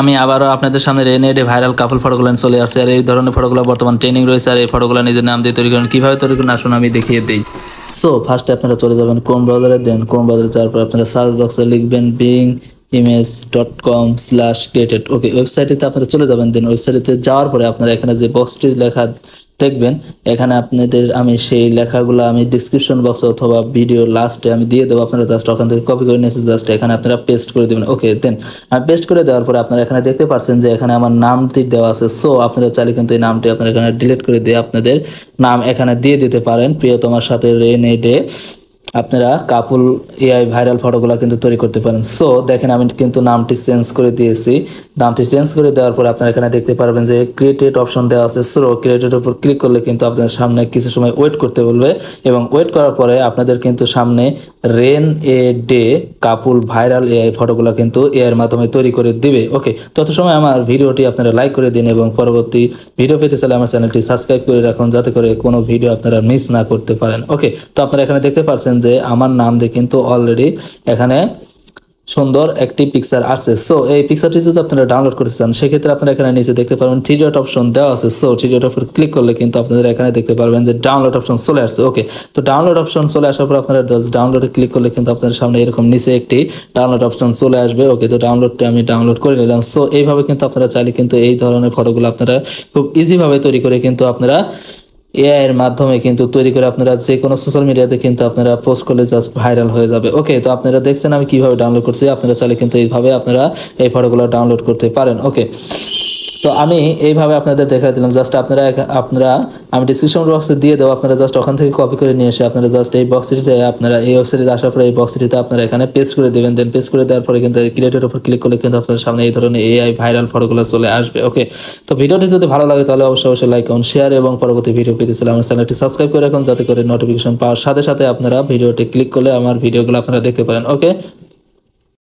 আমি আবারও আপনাদের সামনে রেনে রে ভাইরাল কাপল ফটোগুলো চলে আসছে আর এই ধরনের ফটোগুলো বর্তমান ট্রেনিং রয়েছে আর এই ফটোগুলো নিজের নাম দিয়ে তৈরি করেন কীভাবে তৈরি করেন আসুন আমি দেখিয়ে দিই সো ফার্স্টে আপনারা চলে যাবেন কোন ব্রাউজারে দেন কোন ব্রাউজারে তারপর আপনারা সার্চ বক্সে লিখবেন Bing image dot com slash created okay ওয়েবসাইটেতে আপনারা চলে যাবেন দেন ওয়েবসাইটে যাওয়ার পরে আপনারা এখানে যে বক্সটি লেখা দেখবেন এখানে আপনাদের আমি সেই লেখাগুলো আমি ডিসক্রিপশন বক্স অথবা ভিডিও লাস্টে আমি দিয়ে দেবো আপনারা জাস্ট ওখান থেকে কপি করে নিয়েছি জাস্ট এখানে আপনারা পেস্ট করে দেবেন ওকে দেন আমি পেস্ট করে দেওয়ার পরে আপনারা এখানে দেখতে পাচ্ছেন যে এখানে আমার নামটি দেওয়া আছে সো আপনারা চাইলে কিন্তু এই নামটি আপনারা এখানে ডিলিট করে দিয়ে আপনাদের নাম এখানে দিয়ে দিতে পারেন প্রিয় তোমার সাথে রেন এ ডে আপনারা কাপল এআই ভাইরাল ফটোগুলো কিন্তু তৈরি করতে পারেন সো দেখেন আমি কিন্তু নামটি চেঞ্জ করে দিয়েছি নামটি চেঞ্জ করে দেওয়ার পর আপনারা এখানে দেখতে পারবেন যে ক্রিয়েটেড অপশন দেওয়া আছে সো ক্রিয়েটেড উপর ক্লিক করলে কিন্তু আপনাদের সামনে কিছু সময় ওয়েট করতে বলবে এবং ওয়েট করার পরে আপনাদের কিন্তু সামনে rainy day couple viral AI ফটোগুলো কিন্তু এআইয়ের মাধ্যমে তৈরি করে দিবে ওকে তত সময় আমার ভিডিওটি আপনারা লাইক করে দিন এবং পরবর্তী ভিডিও পেতে চাইলে আমার চ্যানেলটি সাবস্ক্রাইব করে রাখুন যাতে করে কোনো ভিডিও আপনারা মিস না করতে পারেন ওকে তো আপনারা এখানে দেখতে পাচ্ছেন যে আমার নাম দিয়ে কিন্তু অলরেডি এখানে সুন্দর একটি পিকচার আছে সো এই পিকচারটি যদি আপনারা ডাউনলোড করতে চান সেক্ষেত্রে আপনারা এখানে নিচে দেখতে পারবেন থ্রি ডট অপশন দেওয়া আছে so three dot option click করলে কিন্তু আপনাদের এখানে দেখতে পারবেন যে ডাউনলোড অপশন চলে আসছে ওকে তো ডাউনলোড অপশন চলে আসার পর আপনারা ডাউনলোডে ক্লিক করলে কিন্তু আপনাদের সামনে এরকম নিচে একটি ডাউনলোড অপশন চলে আসবে ওকে তো ডাউনলোডটি আমি ডাউনলোড করে নিলাম সো এইভাবে কিন্তু আপনারা চাইলে কিন্তু এই ধরনের ফটোগুলো আপনারা খুব ইজিভাবে তৈরি করে কিন্তু আপনারা এআই এর মাধ্যমে কিন্তু তৈরি করে আপনারা যে কোনো সোশ্যাল মিডিয়াতে কিন্তু আপনারা পোস্ট করলে জাস্ট ভাইরাল হয়ে যাবে ওকে তো আপনারা দেখছেন আমি কিভাবে ডাউনলোড করছি আপনারা চাইলে কিন্তু এইভাবে আপনারা এই ফটোগুলো ডাউনলোড করতে পারেন ওকে তো আমি এইভাবে আপনাদের দেখা দিলাম জাস্ট আপনারা আপনারা আমি ডিসক্রিপশন বক্সে দিয়ে দেবো আপনারা জাস্ট ওখান থেকে কপি করে নিয়ে এসে আপনারা জাস্ট এই বক্সটিতে আপনারা এই ওয়েবসাইটে আসার পরে এই বক্সটিতে আপনারা এখানে পেস্ট করে দেবেন দেন পেস্ট করে দেওয়ার পরে কিন্তু ক্রিয়েটের উপর ক্লিক করলে কিন্তু আপনাদের সামনে এই ধরনের এআই ভাইরাল ফটোগুলো চলে আসবে ওকে তো ভিডিওটি যদি ভালো লাগে তাহলে অবশ্যই অবশ্যই লাইক করুন শেয়ার এবং পরবর্তী ভিডিও পেতে চলে আমার চ্যানেলটি সাবস্ক্রাইব করে রাখুন যাতে করে নোটিফিকেশন পাওয়ার সাথে সাথে আপনারা ভিডিওটি ক্লিক করলে আমার ভিডিওগুলো আপনারা দেখতে পারেন ওকে